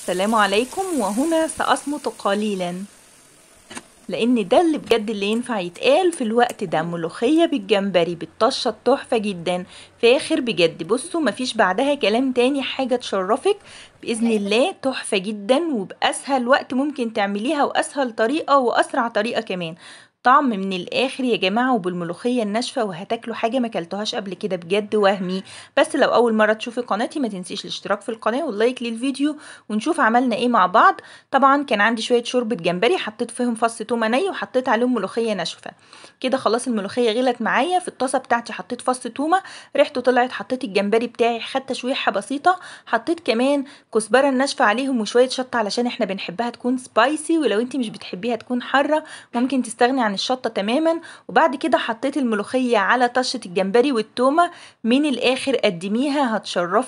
السلام عليكم وهنا سأصمت قليلا لأن ده اللي بجد اللي ينفع يتقال في الوقت ده ملوخية بالجمبري بالطشة التحفة جدا فاخر بجد بصوا مفيش بعدها كلام تاني حاجة تشرفك بإذن أيوة. الله تحفة جدا وبأسهل وقت ممكن تعمليها وأسهل طريقة وأسرع طريقة كمان طعم من الآخر يا جماعة وبالملوخية الناشفة وهتاكلوا حاجة ما كلتوهاش قبل كده بجد وهمي بس لو أول مرة تشوفي قناتي ما تنسيش الاشتراك في القناة واللايك للفيديو ونشوف عملنا ايه مع بعض طبعا كان عندي شوية شوربة جمبري حطيت فيهم فص تومة ني وحطيت عليهم ملوخية ناشفة كده خلاص الملوخية غلت معايا في الطاسة بتاعتي حطيت فص تومة ريحته طلعت حطيت الجمبري بتاعي خدت تشويحة بسيطة حطيت كمان كزبرة ناشفه عليهم وشوية شطة علشان احنا بنحبها تكون سبايسي ولو انت مش بتحبيها تكون حارة ممكن تستغني عن الشطة تماما وبعد كده حطيت الملوخية على طشة الجمبري والتومة من الآخر قدميها هتشرفك